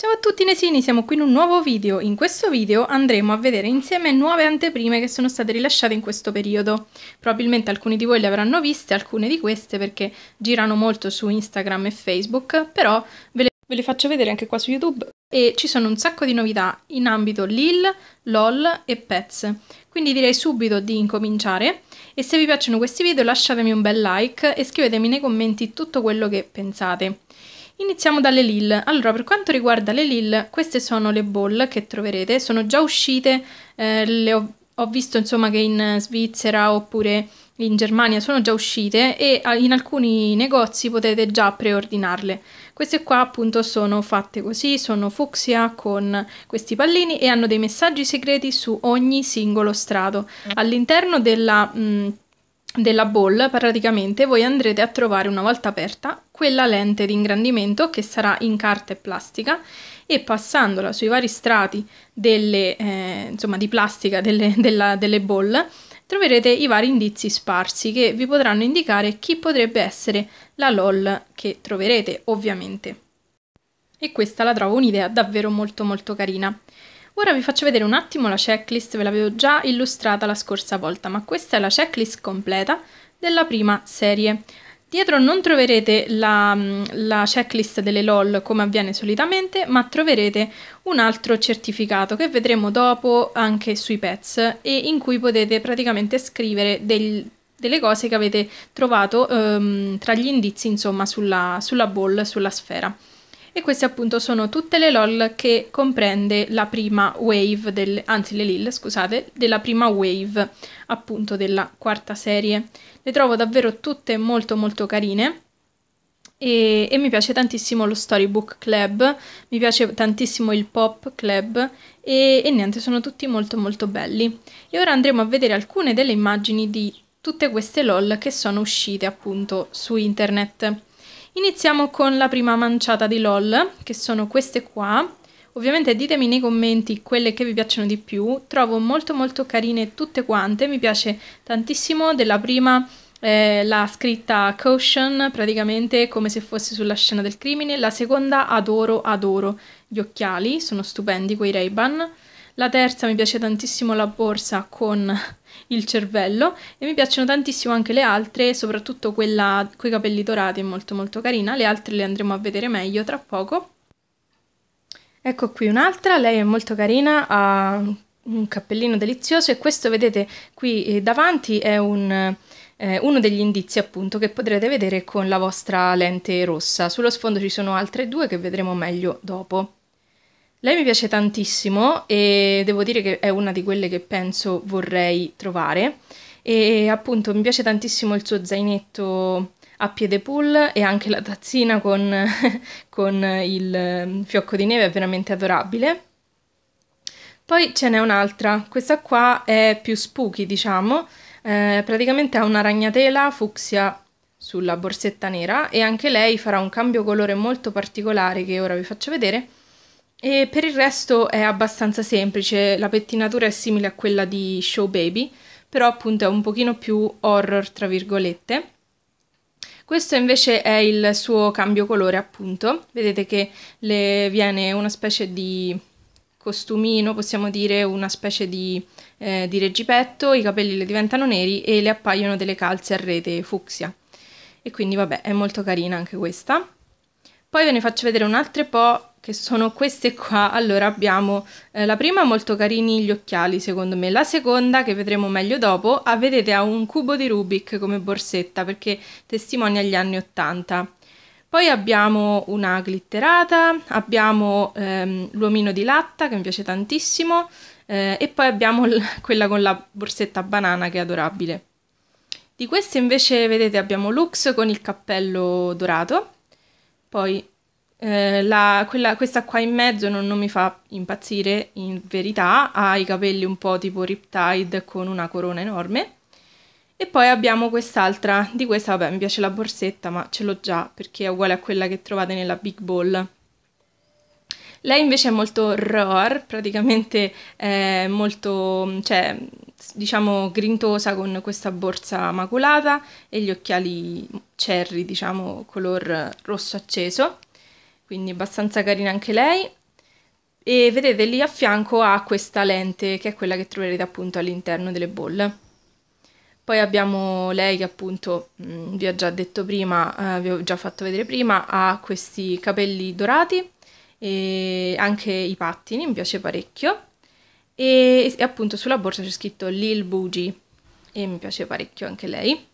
Ciao a tutti Nesini, siamo qui in un nuovo video. In questo video andremo a vedere insieme nuove anteprime che sono state rilasciate in questo periodo. Probabilmente alcuni di voi le avranno viste, alcune di queste perché girano molto su Instagram e Facebook, però ve le, ve le faccio vedere anche qua su YouTube e ci sono un sacco di novità in ambito LIL, LOL e Pets. Quindi direi subito di incominciare e se vi piacciono questi video lasciatemi un bel like e scrivetemi nei commenti tutto quello che pensate. Iniziamo dalle Lille. Allora, per quanto riguarda le Lille, queste sono le ball che troverete, sono già uscite, eh, le ho, ho visto insomma che in Svizzera oppure in Germania sono già uscite e ah, in alcuni negozi potete già preordinarle. Queste qua appunto sono fatte così, sono fucsia con questi pallini e hanno dei messaggi segreti su ogni singolo strato. All'interno della mh, della ball praticamente voi andrete a trovare una volta aperta quella lente di ingrandimento che sarà in carta e plastica e passandola sui vari strati delle, eh, insomma, di plastica delle, della, delle ball troverete i vari indizi sparsi che vi potranno indicare chi potrebbe essere la LOL che troverete ovviamente. E questa la trovo un'idea davvero molto molto carina. Ora vi faccio vedere un attimo la checklist, ve l'avevo già illustrata la scorsa volta, ma questa è la checklist completa della prima serie. Dietro non troverete la, mm, la, checklist delle LOL come avviene solitamente, ma troverete un altro certificato che vedremo dopo anche sui pets e in cui potete praticamente scrivere del, delle cose che avete trovato ehm, tra gli indizi insomma sulla, sulla ball, sulla sfera. E queste appunto sono tutte le LOL che comprende la prima wave, del, anzi le LIL, scusate, della prima wave appunto della quarta serie. Le trovo davvero tutte molto molto carine. E, e, mi piace tantissimo lo Storybook Club, mi piace tantissimo il Pop Club e, e, niente, sono tutti molto molto belli. E ora andremo a vedere alcune delle immagini di tutte queste LOL che sono uscite appunto su internet. Iniziamo con la prima manciata di LOL, che sono queste qua. Ovviamente ditemi nei commenti quelle che vi piacciono di più, trovo molto molto carine tutte quante, mi piace tantissimo della prima eh, la scritta caution, praticamente come se fosse sulla scena del crimine, la seconda adoro adoro, gli occhiali, sono stupendi quei ray -Ban. La terza mi piace tantissimo la borsa con il cervello e mi piacciono tantissimo anche le altre, soprattutto quella con i capelli dorati, è molto molto carina. Le altre le andremo a vedere meglio tra poco. Ecco qui un'altra, lei è molto carina, ha un cappellino delizioso e questo vedete qui eh, davanti è un, eh, uno degli indizi appunto che potrete vedere con la vostra lente rossa. Sullo sfondo ci sono altre due che vedremo meglio dopo. Lei mi piace tantissimo e devo dire che è una di quelle che penso vorrei trovare e appunto mi piace tantissimo il suo zainetto a piede pull e anche la tazzina con, con il mm, fiocco di neve è veramente adorabile. Poi ce n'è un'altra, questa qua è più spooky diciamo, eh, praticamente ha una ragnatela fucsia sulla borsetta nera e anche lei farà un cambio colore molto particolare che ora vi faccio vedere e per il resto è abbastanza semplice, la pettinatura è simile a quella di Show Baby, però appunto è un pochino più horror tra virgolette. Questo invece è il suo cambio colore appunto, vedete che le viene una specie di costumino, possiamo dire una specie di, eh, di reggipetto, i capelli le diventano neri e le appaiono delle calze a rete fucsia. E quindi vabbè, è molto carina anche questa. Poi ve ne faccio vedere un'altra po' che sono queste qua. Allora abbiamo eh, la prima molto carini gli occhiali secondo me, la seconda che vedremo meglio dopo, ah, vedete ha un cubo di Rubik come borsetta perché testimonia gli anni 80. Poi abbiamo una glitterata, abbiamo ehm, l'uomino di latta che mi piace tantissimo eh, e poi abbiamo l- quella con la borsetta banana che è adorabile. Di queste invece vedete abbiamo Lux con il cappello dorato, poi eh, la, quella, questa qua in mezzo non, non, mi fa impazzire in verità, ha i capelli un po' tipo riptide con una corona enorme. E poi abbiamo quest'altra, di questa vabbè mi piace la borsetta ma ce l'ho già perché è uguale a quella che trovate nella Big Ball. Lei invece è molto roar, praticamente è molto, cioè, diciamo, grintosa con questa borsa maculata e gli occhiali cherry, diciamo, color rosso acceso quindi abbastanza carina anche lei. E vedete lì a fianco ha questa lente che è quella che troverete appunto all'interno delle bolle. Poi abbiamo lei che appunto, mh, mm, vi ho già detto prima, eh, vi ho già fatto vedere prima, ha questi capelli dorati e anche i pattini, mi piace parecchio. E, e appunto sulla borsa c'è scritto Lil Bougie e mi piace parecchio anche lei.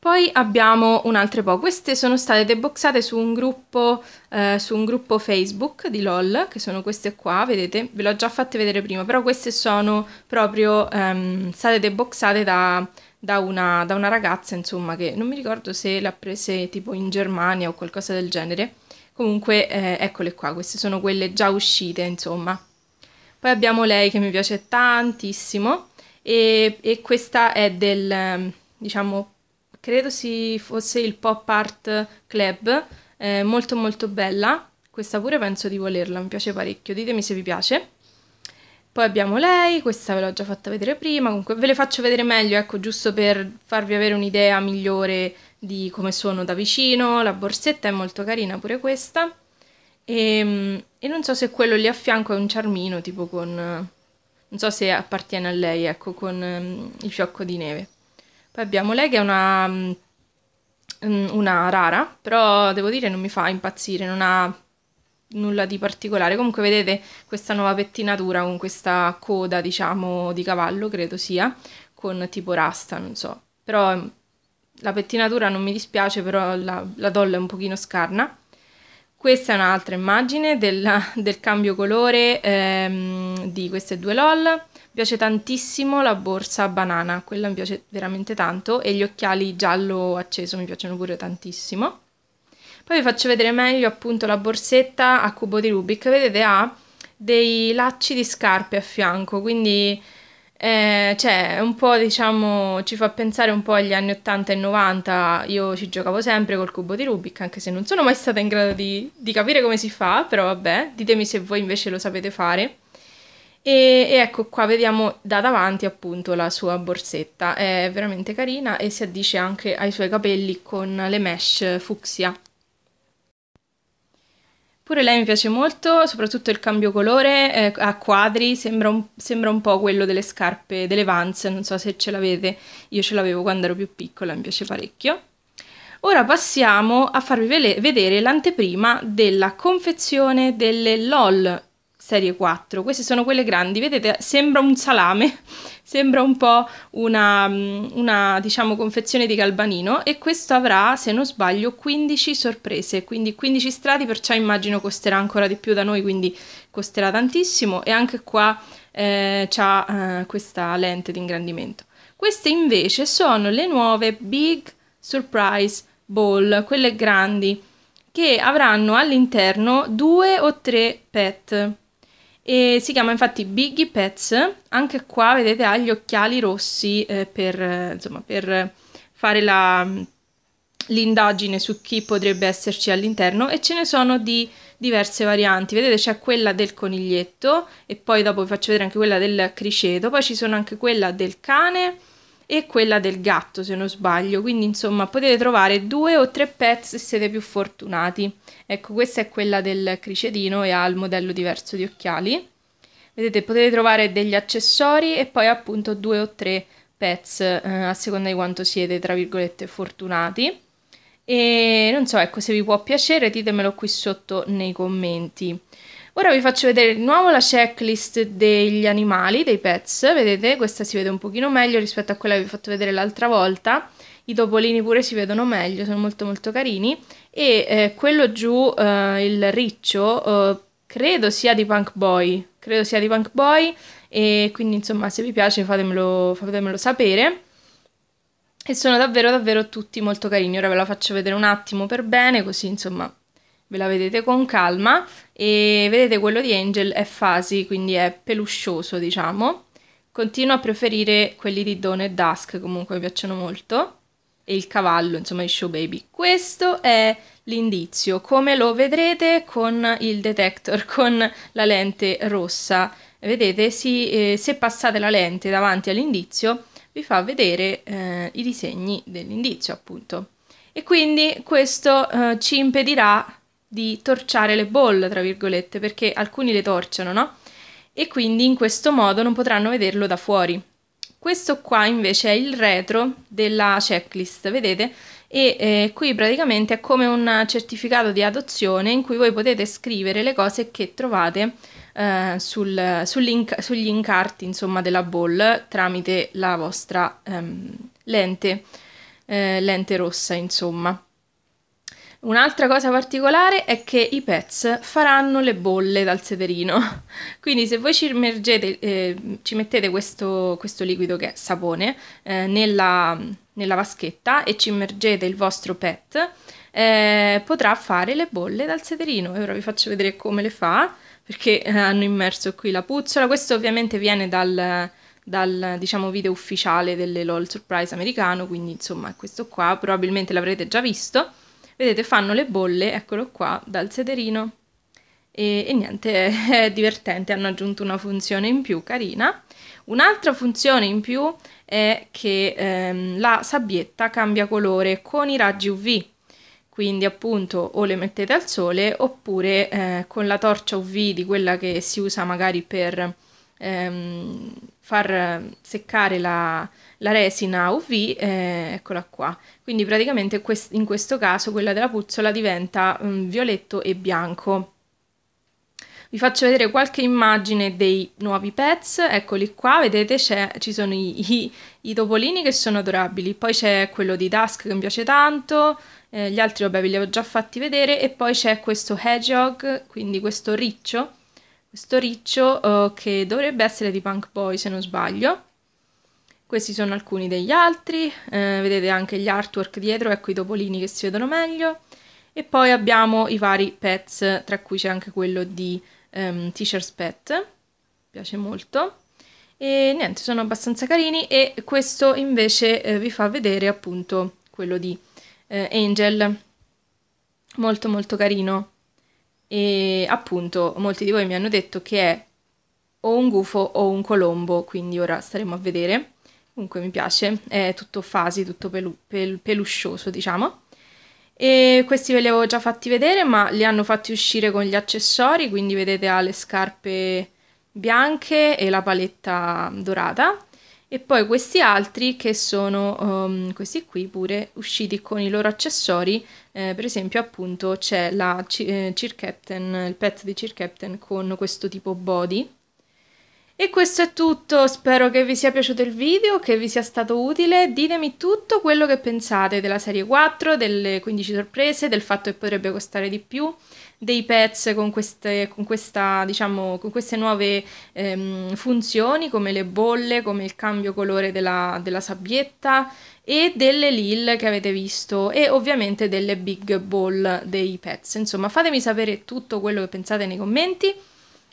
Poi abbiamo un'altra po', queste sono state deboxate su un, gruppo, eh, su un gruppo Facebook di LOL, che sono queste qua, vedete, ve le ho già fatte vedere prima, però queste sono proprio ehm, state deboxate da, da una, da una, ragazza, insomma, che non mi ricordo se l'ha prese tipo in Germania o qualcosa del genere. Comunque, eh, eccole qua, queste sono quelle già uscite, insomma. Poi abbiamo lei che mi piace tantissimo e, e questa è del, ehm, diciamo, credo si fosse il Pop Art Club, eh, molto molto bella, questa pure penso di volerla, mi piace parecchio, ditemi se vi piace. Poi abbiamo lei, questa ve l'ho già fatta vedere prima, comunque ve le faccio vedere meglio, ecco, giusto per farvi avere un'idea migliore di come sono da vicino, la borsetta è molto carina pure questa. E, ehm, e non so se quello lì a fianco è un ciarmino, tipo con... non so se appartiene a lei, ecco, con ehm, il fiocco di neve. Poi abbiamo lei che è una, mm, mm, una rara, però devo dire non mi fa impazzire, non ha nulla di particolare. Comunque vedete questa nuova pettinatura con questa coda, diciamo, di cavallo, credo sia, con tipo rasta, non so. Però mm, la pettinatura non mi dispiace, però la, la doll è un pochino scarna. Questa è un'altra immagine del, del cambio colore ehm, di queste due LOL. Mi piace tantissimo la borsa banana, quella mi piace veramente tanto e gli occhiali giallo acceso mi piacciono pure tantissimo. Poi vi faccio vedere meglio appunto la borsetta a cubo di Rubik. Vedete ha dei lacci di scarpe a fianco, quindi eh, cioè, un po' diciamo ci fa pensare un po' agli anni 80 e 90. Io ci giocavo sempre col cubo di Rubik, anche se non sono mai stata in grado di, di capire come si fa, però vabbè, ditemi se voi invece lo sapete fare. E, e ecco qua vediamo da davanti appunto la sua borsetta, è veramente carina e si addice anche ai suoi capelli con le mesh fucsia. Pure lei mi piace molto, soprattutto il cambio colore eh, a quadri, sembra un, sembra un, po' quello delle scarpe, delle Vans, non so se ce l'avete, io ce l'avevo quando ero più piccola, mi piace parecchio. Ora passiamo a farvi vedere l'anteprima della confezione delle LOL serie 4. Queste sono quelle grandi, vedete, sembra un salame, sembra un po' una, mm, una diciamo, confezione di galbanino e questo avrà, se non sbaglio, 15 sorprese, quindi 15 strati, perciò immagino costerà ancora di più da noi, quindi costerà tantissimo e anche qua eh, c'ha eh, questa lente di ingrandimento. Queste invece sono le nuove Big Surprise Ball, quelle grandi, che avranno all'interno due o tre pet. E si chiama infatti Biggie Pets, anche qua vedete ha gli occhiali rossi eh, per, eh, insomma, per fare la, mm, l'indagine su chi potrebbe esserci all'interno e ce ne sono di diverse varianti. Vedete c'è quella del coniglietto e poi dopo vi faccio vedere anche quella del criceto, poi ci sono anche quella del cane e quella del gatto se non sbaglio quindi insomma potete trovare due o tre pets se siete più fortunati ecco questa è quella del cricedino e ha il modello diverso di occhiali vedete potete trovare degli accessori e poi appunto due o tre pets eh, a seconda di quanto siete tra virgolette fortunati e non so ecco se vi può piacere ditemelo qui sotto nei commenti Ora vi faccio vedere di nuovo la checklist degli animali, dei pets, vedete questa si vede un pochino meglio rispetto a quella che vi ho fatto vedere l'altra volta, i topolini pure si vedono meglio, sono molto molto carini e eh, quello giù, eh, il riccio, eh, credo sia di Punk Boy, credo sia di Punk Boy e quindi insomma se vi piace fatemelo, fatemelo sapere e sono davvero davvero tutti molto carini, ora ve la faccio vedere un attimo per bene così insomma ve la vedete con calma e vedete quello di Angel è fasi, quindi è peluscioso diciamo. Continuo a preferire quelli di Dawn e Dusk, comunque mi piacciono molto. E il cavallo, insomma, di Show Baby. Questo è l'indizio, come lo vedrete con il detector, con la lente rossa. Vedete, si, eh, se passate la lente davanti all'indizio, vi fa vedere eh, i disegni dell'indizio, appunto. E quindi questo eh, ci impedirà di torciare le ball, tra virgolette, perché alcuni le torciano, no? E quindi in questo modo non potranno vederlo da fuori. Questo qua invece è il retro della checklist, vedete? E eh, qui praticamente è come un certificato di adozione in cui voi potete scrivere le cose che trovate eh, sul, sugli incarti insomma, della ball tramite la vostra ehm, lente, eh, lente rossa insomma. Un'altra cosa particolare è che i pets faranno le bolle dal sederino, quindi se voi ci, immergete, eh, ci mettete questo, questo, liquido che è sapone eh, nella, nella, vaschetta e ci immergete il vostro pet, eh, potrà fare le bolle dal sederino. E ora vi faccio vedere come le fa, perché eh, hanno immerso qui la puzzola. Questo ovviamente viene dal, dal diciamo, video ufficiale delle LOL Surprise americano, quindi insomma questo qua probabilmente l'avrete già visto. Vedete, fanno le bolle, eccolo qua, dal sederino. E, e niente, è divertente, hanno aggiunto una funzione in più carina. Un'altra funzione in più è che ehm, la sabbietta cambia colore con i raggi UV, quindi appunto o le mettete al sole oppure eh, con la torcia UV di quella che si usa magari per ehm, far seccare la, la resina UV, eh, eccola qua. Quindi praticamente quest- in questo caso quella della puzzola diventa mh, mm, violetto e bianco. Vi faccio vedere qualche immagine dei nuovi pets, eccoli qua, vedete ci sono i, i, i, topolini che sono adorabili, poi c'è quello di Dusk che mi piace tanto, eh, gli altri vabbè ve li ho già fatti vedere e poi c'è questo hedgehog, quindi questo riccio questo riccio uh, che dovrebbe essere di Punk Boy se non sbaglio. Questi sono alcuni degli altri, eh, vedete anche gli artwork dietro, ecco i topolini che si vedono meglio. E poi abbiamo i vari pets, tra cui c'è anche quello di ehm, T-shirt Pet, Mi piace molto. E niente, sono abbastanza carini e questo invece eh, vi fa vedere appunto quello di eh, Angel, molto molto carino e appunto molti di voi mi hanno detto che è o un gufo o un colombo, quindi ora staremo a vedere. Comunque mi piace, è tutto fasi, tutto pelu- pel- peluscioso, diciamo. E questi ve li avevo già fatti vedere, ma li hanno fatti uscire con gli accessori, quindi vedete ha le scarpe bianche e la paletta dorata e poi questi altri che sono um, questi qui pure usciti con i loro accessori eh, per esempio appunto c'è la eh, Captain, il pet di Circaptain con questo tipo body e questo è tutto spero che vi sia piaciuto il video che vi sia stato utile ditemi tutto quello che pensate della serie 4 delle 15 sorprese del fatto che potrebbe costare di più dei pets con queste, con questa, diciamo, con queste nuove ehm, funzioni come le bolle, come il cambio colore della, della sabbietta e delle lil che avete visto e ovviamente delle big ball dei pets. Insomma, fatemi sapere tutto quello che pensate nei commenti,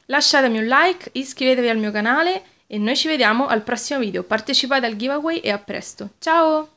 lasciatemi un like, iscrivetevi al mio canale e noi ci vediamo al prossimo video. Partecipate al giveaway e a presto. Ciao!